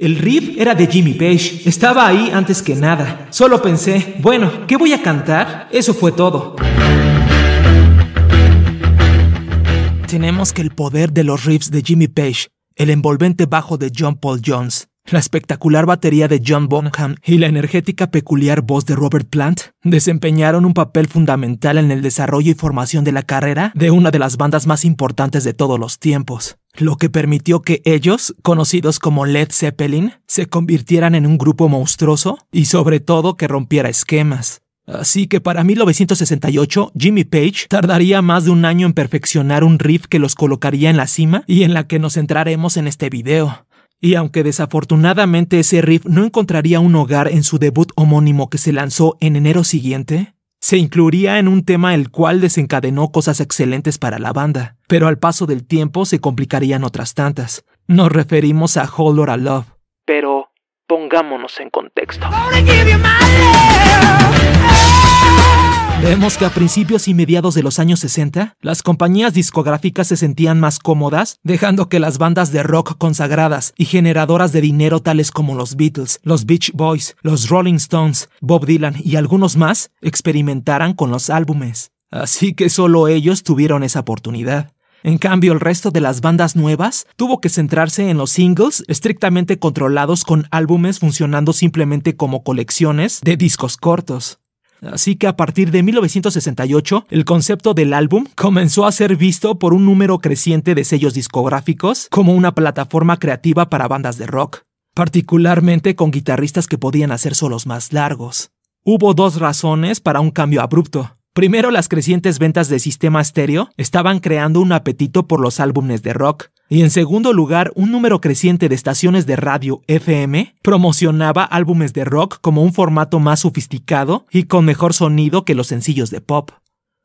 El riff era de Jimmy Page. Estaba ahí antes que nada. Solo pensé, bueno, ¿qué voy a cantar? Eso fue todo. Tenemos que el poder de los riffs de Jimmy Page, el envolvente bajo de John Paul Jones, la espectacular batería de John Bonham y la energética peculiar voz de Robert Plant desempeñaron un papel fundamental en el desarrollo y formación de la carrera de una de las bandas más importantes de todos los tiempos, lo que permitió que ellos, conocidos como Led Zeppelin, se convirtieran en un grupo monstruoso y sobre todo que rompiera esquemas. Así que para 1968, Jimmy Page tardaría más de un año en perfeccionar un riff que los colocaría en la cima y en la que nos centraremos en este video. Y aunque desafortunadamente ese riff no encontraría un hogar en su debut homónimo que se lanzó en enero siguiente, se incluiría en un tema el cual desencadenó cosas excelentes para la banda, pero al paso del tiempo se complicarían otras tantas. Nos referimos a Hold or a Love. Pero pongámonos en contexto. Vemos que a principios y mediados de los años 60, las compañías discográficas se sentían más cómodas, dejando que las bandas de rock consagradas y generadoras de dinero tales como los Beatles, los Beach Boys, los Rolling Stones, Bob Dylan y algunos más experimentaran con los álbumes. Así que solo ellos tuvieron esa oportunidad. En cambio, el resto de las bandas nuevas tuvo que centrarse en los singles estrictamente controlados con álbumes funcionando simplemente como colecciones de discos cortos. Así que a partir de 1968, el concepto del álbum comenzó a ser visto por un número creciente de sellos discográficos como una plataforma creativa para bandas de rock, particularmente con guitarristas que podían hacer solos más largos. Hubo dos razones para un cambio abrupto. Primero, las crecientes ventas de sistema estéreo estaban creando un apetito por los álbumes de rock, y en segundo lugar, un número creciente de estaciones de radio FM promocionaba álbumes de rock como un formato más sofisticado y con mejor sonido que los sencillos de pop.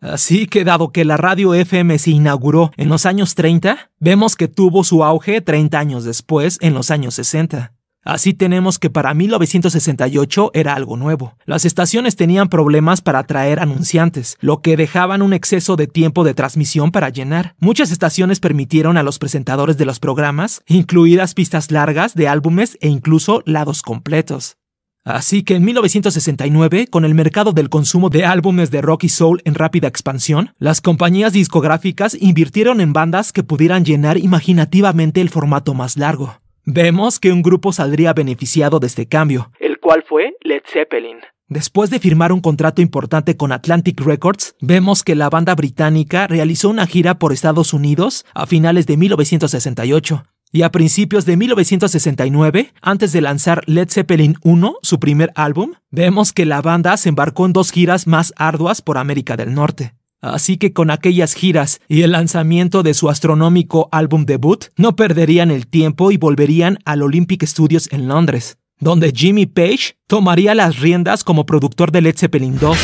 Así que dado que la radio FM se inauguró en los años 30, vemos que tuvo su auge 30 años después, en los años 60. Así tenemos que para 1968 era algo nuevo. Las estaciones tenían problemas para atraer anunciantes, lo que dejaban un exceso de tiempo de transmisión para llenar. Muchas estaciones permitieron a los presentadores de los programas incluidas pistas largas de álbumes e incluso lados completos. Así que en 1969, con el mercado del consumo de álbumes de Rocky soul en rápida expansión, las compañías discográficas invirtieron en bandas que pudieran llenar imaginativamente el formato más largo. Vemos que un grupo saldría beneficiado de este cambio, el cual fue Led Zeppelin. Después de firmar un contrato importante con Atlantic Records, vemos que la banda británica realizó una gira por Estados Unidos a finales de 1968 y a principios de 1969, antes de lanzar Led Zeppelin 1, su primer álbum, vemos que la banda se embarcó en dos giras más arduas por América del Norte. Así que con aquellas giras y el lanzamiento de su astronómico álbum debut, no perderían el tiempo y volverían al Olympic Studios en Londres, donde Jimmy Page tomaría las riendas como productor de Led Zeppelin 2.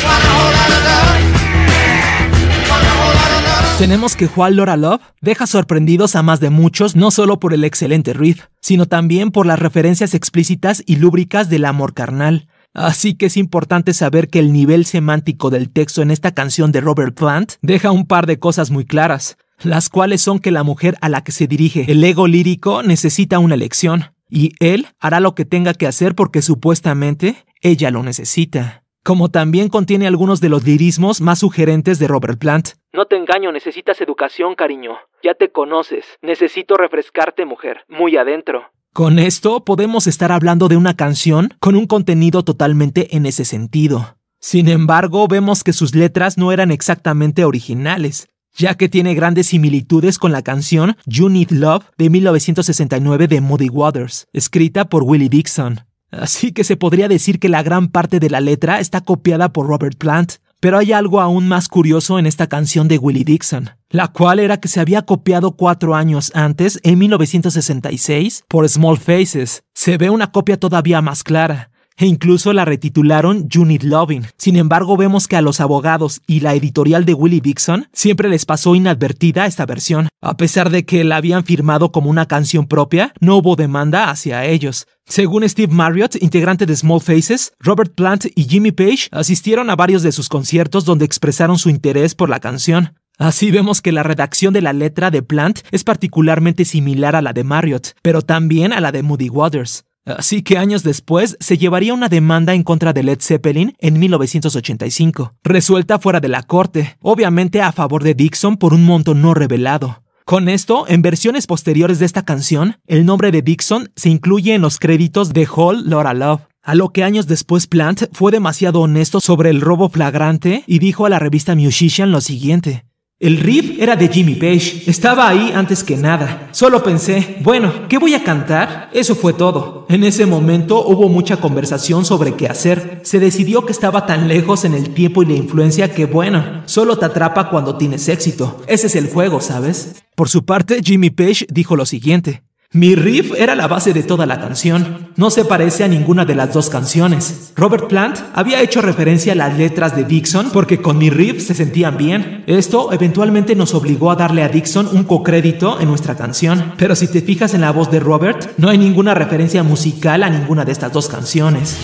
Tenemos que Juan Laura Love deja sorprendidos a más de muchos no solo por el excelente riff, sino también por las referencias explícitas y lúbricas del amor carnal, Así que es importante saber que el nivel semántico del texto en esta canción de Robert Plant deja un par de cosas muy claras, las cuales son que la mujer a la que se dirige el ego lírico necesita una lección, y él hará lo que tenga que hacer porque supuestamente ella lo necesita. Como también contiene algunos de los lirismos más sugerentes de Robert Plant. No te engaño, necesitas educación, cariño. Ya te conoces. Necesito refrescarte, mujer. Muy adentro. Con esto podemos estar hablando de una canción con un contenido totalmente en ese sentido. Sin embargo, vemos que sus letras no eran exactamente originales, ya que tiene grandes similitudes con la canción You Need Love de 1969 de Moody Waters, escrita por Willie Dixon. Así que se podría decir que la gran parte de la letra está copiada por Robert Plant, pero hay algo aún más curioso en esta canción de Willie Dixon, la cual era que se había copiado cuatro años antes, en 1966, por Small Faces. Se ve una copia todavía más clara, e incluso la retitularon Unit Loving. Sin embargo, vemos que a los abogados y la editorial de Willie Dixon siempre les pasó inadvertida esta versión. A pesar de que la habían firmado como una canción propia, no hubo demanda hacia ellos. Según Steve Marriott, integrante de Small Faces, Robert Plant y Jimmy Page asistieron a varios de sus conciertos donde expresaron su interés por la canción. Así vemos que la redacción de la letra de Plant es particularmente similar a la de Marriott, pero también a la de Moody Waters. Así que años después se llevaría una demanda en contra de Led Zeppelin en 1985, resuelta fuera de la corte, obviamente a favor de Dixon por un monto no revelado. Con esto, en versiones posteriores de esta canción, el nombre de Dixon se incluye en los créditos de Hall Laura Love. A lo que años después Plant fue demasiado honesto sobre el robo flagrante y dijo a la revista Musician lo siguiente. El riff era de Jimmy Page. Estaba ahí antes que nada. Solo pensé, bueno, ¿qué voy a cantar? Eso fue todo. En ese momento hubo mucha conversación sobre qué hacer. Se decidió que estaba tan lejos en el tiempo y la influencia que, bueno, solo te atrapa cuando tienes éxito. Ese es el juego, ¿sabes? Por su parte, Jimmy Page dijo lo siguiente. Mi riff era la base de toda la canción. No se parece a ninguna de las dos canciones. Robert Plant había hecho referencia a las letras de Dixon porque con mi riff se sentían bien. Esto eventualmente nos obligó a darle a Dixon un cocrédito en nuestra canción. Pero si te fijas en la voz de Robert, no hay ninguna referencia musical a ninguna de estas dos canciones.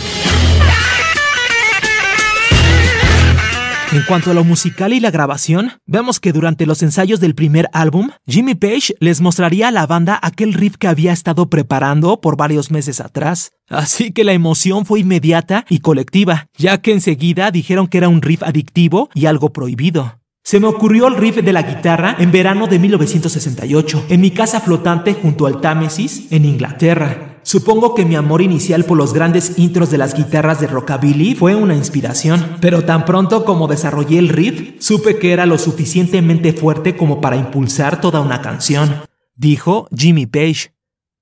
En cuanto a lo musical y la grabación, vemos que durante los ensayos del primer álbum, Jimmy Page les mostraría a la banda aquel riff que había estado preparando por varios meses atrás. Así que la emoción fue inmediata y colectiva, ya que enseguida dijeron que era un riff adictivo y algo prohibido. Se me ocurrió el riff de la guitarra en verano de 1968, en mi casa flotante junto al Támesis, en Inglaterra. Supongo que mi amor inicial por los grandes intros de las guitarras de rockabilly fue una inspiración, pero tan pronto como desarrollé el riff, supe que era lo suficientemente fuerte como para impulsar toda una canción, dijo Jimmy Page.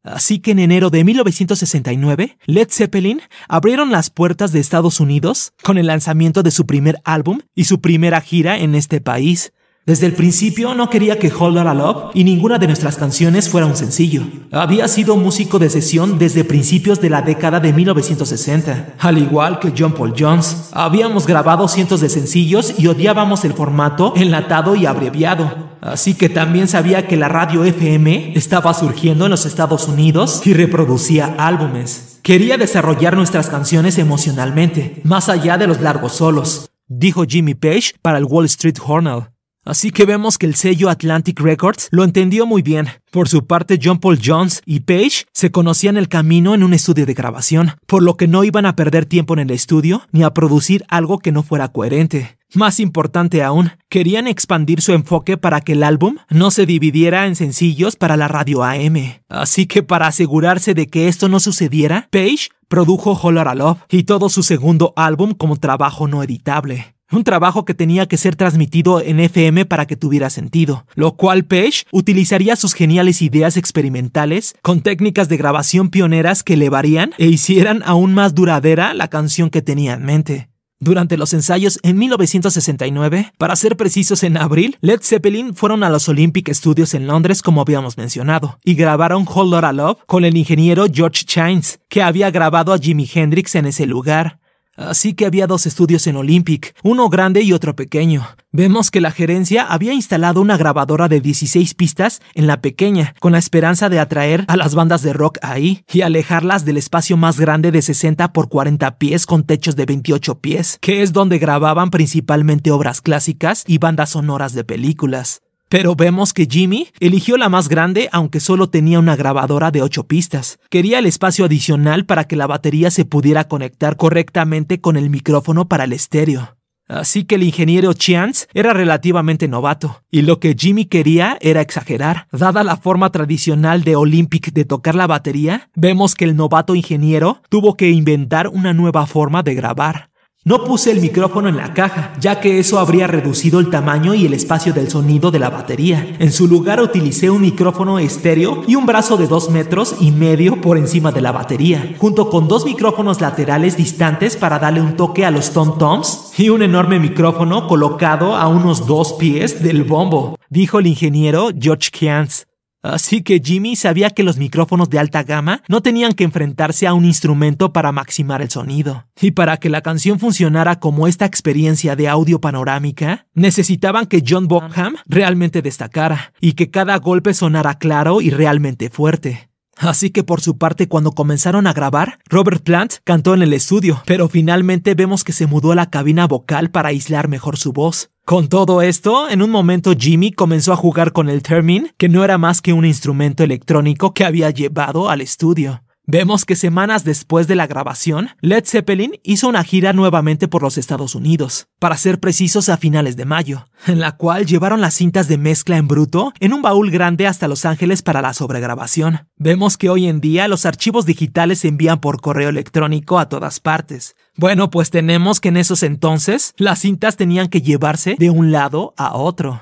Así que en enero de 1969, Led Zeppelin abrieron las puertas de Estados Unidos con el lanzamiento de su primer álbum y su primera gira en este país. Desde el principio no quería que Hold All Love y ninguna de nuestras canciones fuera un sencillo. Había sido músico de sesión desde principios de la década de 1960. Al igual que John Paul Jones, habíamos grabado cientos de sencillos y odiábamos el formato enlatado y abreviado. Así que también sabía que la radio FM estaba surgiendo en los Estados Unidos y reproducía álbumes. Quería desarrollar nuestras canciones emocionalmente, más allá de los largos solos, dijo Jimmy Page para el Wall Street Journal. Así que vemos que el sello Atlantic Records lo entendió muy bien. Por su parte, John Paul Jones y Page se conocían el camino en un estudio de grabación, por lo que no iban a perder tiempo en el estudio ni a producir algo que no fuera coherente. Más importante aún, querían expandir su enfoque para que el álbum no se dividiera en sencillos para la radio AM. Así que para asegurarse de que esto no sucediera, Page produjo Holler Love y todo su segundo álbum como trabajo no editable un trabajo que tenía que ser transmitido en FM para que tuviera sentido, lo cual Page utilizaría sus geniales ideas experimentales con técnicas de grabación pioneras que elevarían e hicieran aún más duradera la canción que tenía en mente. Durante los ensayos en 1969, para ser precisos en abril, Led Zeppelin fueron a los Olympic Studios en Londres como habíamos mencionado, y grabaron Whole Lotta Love con el ingeniero George Chines, que había grabado a Jimi Hendrix en ese lugar. Así que había dos estudios en Olympic, uno grande y otro pequeño. Vemos que la gerencia había instalado una grabadora de 16 pistas en la pequeña, con la esperanza de atraer a las bandas de rock ahí y alejarlas del espacio más grande de 60 por 40 pies con techos de 28 pies, que es donde grababan principalmente obras clásicas y bandas sonoras de películas. Pero vemos que Jimmy eligió la más grande aunque solo tenía una grabadora de 8 pistas. Quería el espacio adicional para que la batería se pudiera conectar correctamente con el micrófono para el estéreo. Así que el ingeniero Chance era relativamente novato, y lo que Jimmy quería era exagerar. Dada la forma tradicional de Olympic de tocar la batería, vemos que el novato ingeniero tuvo que inventar una nueva forma de grabar. No puse el micrófono en la caja, ya que eso habría reducido el tamaño y el espacio del sonido de la batería. En su lugar utilicé un micrófono estéreo y un brazo de dos metros y medio por encima de la batería, junto con dos micrófonos laterales distantes para darle un toque a los tom-toms y un enorme micrófono colocado a unos dos pies del bombo, dijo el ingeniero George Keans. Así que Jimmy sabía que los micrófonos de alta gama no tenían que enfrentarse a un instrumento para maximar el sonido. Y para que la canción funcionara como esta experiencia de audio panorámica, necesitaban que John Bonham realmente destacara y que cada golpe sonara claro y realmente fuerte. Así que por su parte cuando comenzaron a grabar, Robert Plant cantó en el estudio, pero finalmente vemos que se mudó a la cabina vocal para aislar mejor su voz. Con todo esto, en un momento Jimmy comenzó a jugar con el Termin, que no era más que un instrumento electrónico que había llevado al estudio. Vemos que semanas después de la grabación, Led Zeppelin hizo una gira nuevamente por los Estados Unidos, para ser precisos a finales de mayo, en la cual llevaron las cintas de mezcla en bruto en un baúl grande hasta Los Ángeles para la sobregrabación. Vemos que hoy en día los archivos digitales se envían por correo electrónico a todas partes. Bueno, pues tenemos que en esos entonces las cintas tenían que llevarse de un lado a otro.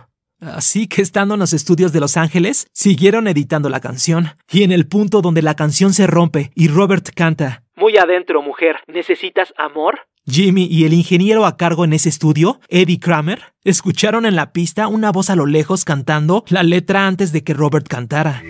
Así que estando en los estudios de Los Ángeles, siguieron editando la canción. Y en el punto donde la canción se rompe y Robert canta, Muy adentro, mujer, ¿necesitas amor? Jimmy y el ingeniero a cargo en ese estudio, Eddie Kramer, escucharon en la pista una voz a lo lejos cantando la letra antes de que Robert cantara.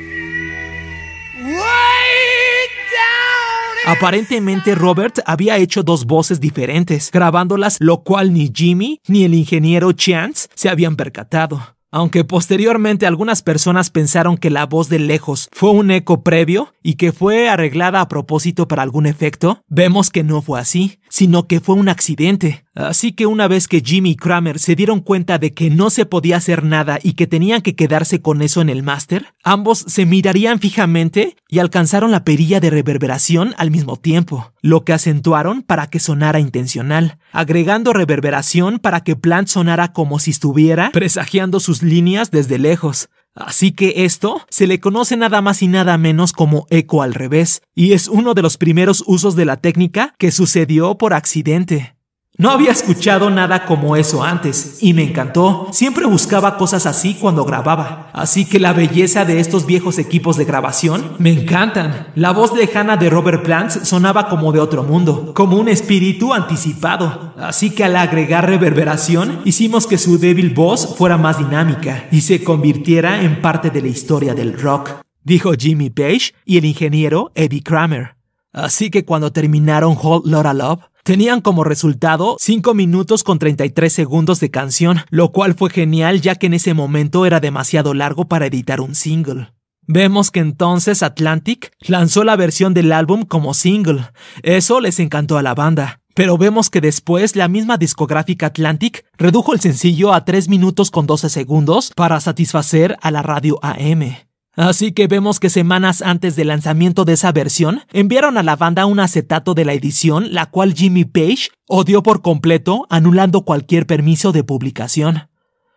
Aparentemente Robert había hecho dos voces diferentes, grabándolas, lo cual ni Jimmy ni el ingeniero Chance se habían percatado. Aunque posteriormente algunas personas pensaron que la voz de lejos fue un eco previo y que fue arreglada a propósito para algún efecto, vemos que no fue así, sino que fue un accidente. Así que una vez que Jimmy y Kramer se dieron cuenta de que no se podía hacer nada y que tenían que quedarse con eso en el máster, ambos se mirarían fijamente y alcanzaron la perilla de reverberación al mismo tiempo, lo que acentuaron para que sonara intencional, agregando reverberación para que Plant sonara como si estuviera presagiando sus líneas desde lejos. Así que esto se le conoce nada más y nada menos como eco al revés, y es uno de los primeros usos de la técnica que sucedió por accidente. No había escuchado nada como eso antes y me encantó. Siempre buscaba cosas así cuando grababa. Así que la belleza de estos viejos equipos de grabación me encantan. La voz lejana de Robert Plant sonaba como de otro mundo, como un espíritu anticipado. Así que al agregar reverberación, hicimos que su débil voz fuera más dinámica y se convirtiera en parte de la historia del rock, dijo Jimmy Page y el ingeniero Eddie Kramer. Así que cuando terminaron Hold Lotta Love, Tenían como resultado 5 minutos con 33 segundos de canción, lo cual fue genial ya que en ese momento era demasiado largo para editar un single. Vemos que entonces Atlantic lanzó la versión del álbum como single. Eso les encantó a la banda. Pero vemos que después la misma discográfica Atlantic redujo el sencillo a 3 minutos con 12 segundos para satisfacer a la radio AM. Así que vemos que semanas antes del lanzamiento de esa versión, enviaron a la banda un acetato de la edición, la cual Jimmy Page odió por completo, anulando cualquier permiso de publicación.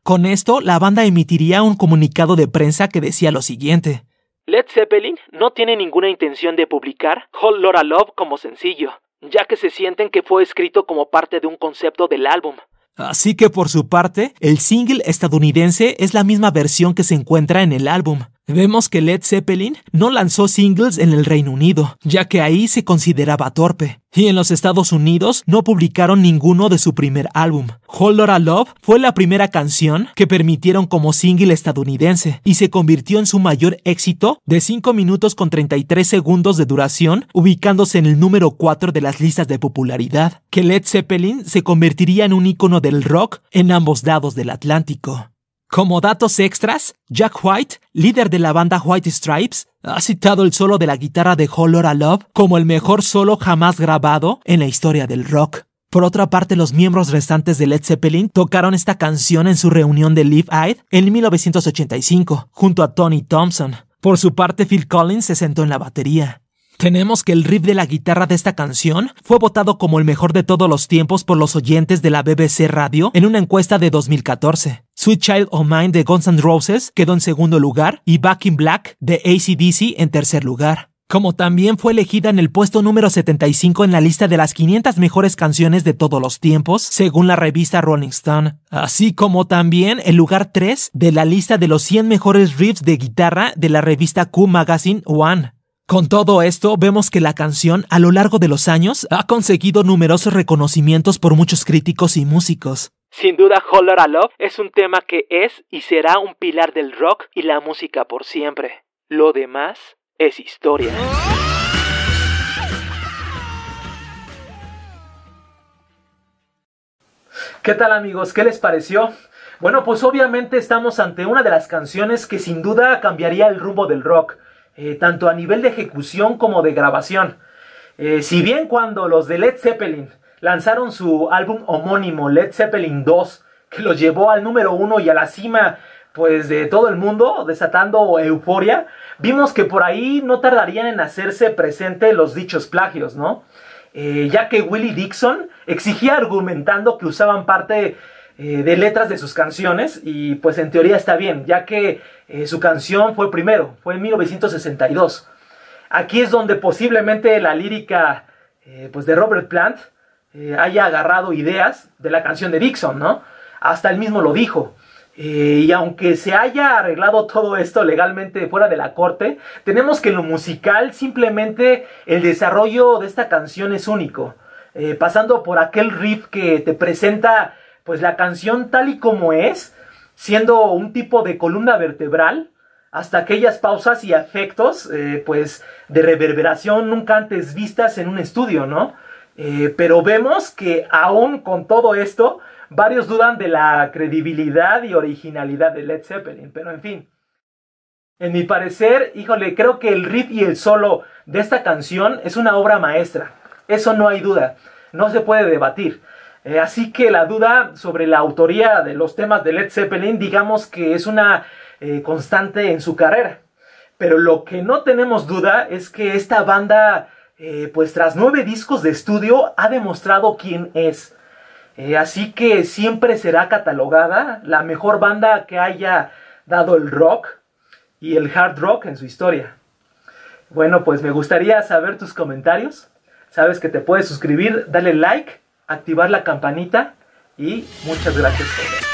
Con esto, la banda emitiría un comunicado de prensa que decía lo siguiente. Led Zeppelin no tiene ninguna intención de publicar Whole Lotta Love como sencillo, ya que se sienten que fue escrito como parte de un concepto del álbum. Así que por su parte, el single estadounidense es la misma versión que se encuentra en el álbum. Vemos que Led Zeppelin no lanzó singles en el Reino Unido, ya que ahí se consideraba torpe, y en los Estados Unidos no publicaron ninguno de su primer álbum. Hold Love fue la primera canción que permitieron como single estadounidense y se convirtió en su mayor éxito de 5 minutos con 33 segundos de duración, ubicándose en el número 4 de las listas de popularidad, que Led Zeppelin se convertiría en un ícono del rock en ambos lados del Atlántico. Como datos extras, Jack White, líder de la banda White Stripes, ha citado el solo de la guitarra de a Love como el mejor solo jamás grabado en la historia del rock. Por otra parte, los miembros restantes de Led Zeppelin tocaron esta canción en su reunión de Live Aid en 1985, junto a Tony Thompson. Por su parte, Phil Collins se sentó en la batería. Tenemos que el riff de la guitarra de esta canción fue votado como el mejor de todos los tiempos por los oyentes de la BBC Radio en una encuesta de 2014. Sweet Child O' Mine de Guns N' Roses quedó en segundo lugar y Back in Black de ACDC en tercer lugar como también fue elegida en el puesto número 75 en la lista de las 500 mejores canciones de todos los tiempos, según la revista Rolling Stone, así como también el lugar 3 de la lista de los 100 mejores riffs de guitarra de la revista Q Magazine One. Con todo esto, vemos que la canción, a lo largo de los años, ha conseguido numerosos reconocimientos por muchos críticos y músicos. Sin duda, Holler a Love es un tema que es y será un pilar del rock y la música por siempre. Lo demás es historia. ¿Qué tal amigos? ¿Qué les pareció? Bueno, pues obviamente estamos ante una de las canciones que sin duda cambiaría el rumbo del rock, eh, tanto a nivel de ejecución como de grabación. Eh, si bien cuando los de Led Zeppelin lanzaron su álbum homónimo Led Zeppelin 2, que lo llevó al número uno y a la cima pues de todo el mundo, desatando euforia, vimos que por ahí no tardarían en hacerse presente los dichos plagios, ¿no? Eh, ya que Willie Dixon exigía argumentando que usaban parte eh, de letras de sus canciones y pues en teoría está bien, ya que eh, su canción fue primero, fue en 1962. Aquí es donde posiblemente la lírica pues de Robert Plant eh, haya agarrado ideas de la canción de Dixon, ¿no? Hasta él mismo lo dijo. Eh, y aunque se haya arreglado todo esto legalmente fuera de la corte, tenemos que en lo musical simplemente el desarrollo de esta canción es único. Eh, pasando por aquel riff que te presenta pues la canción tal y como es, siendo un tipo de columna vertebral, hasta aquellas pausas y efectos pues de reverberación nunca antes vistas en un estudio, ¿no? Eh, pero vemos que aún con todo esto, varios dudan de la credibilidad y originalidad de Led Zeppelin. Pero en fin, en mi parecer, híjole, creo que el riff y el solo de esta canción es una obra maestra. Eso no hay duda, no se puede debatir. Eh, así que la duda sobre la autoría de los temas de Led Zeppelin, digamos que es una eh, constante en su carrera. Pero lo que no tenemos duda es que esta banda eh, pues tras nueve discos de estudio ha demostrado quién es. Eh, así que siempre será catalogada la mejor banda que haya dado el rock y el hard rock en su historia. Bueno, pues me gustaría saber tus comentarios. Sabes que te puedes suscribir, darle like, activar la campanita y muchas gracias por ver.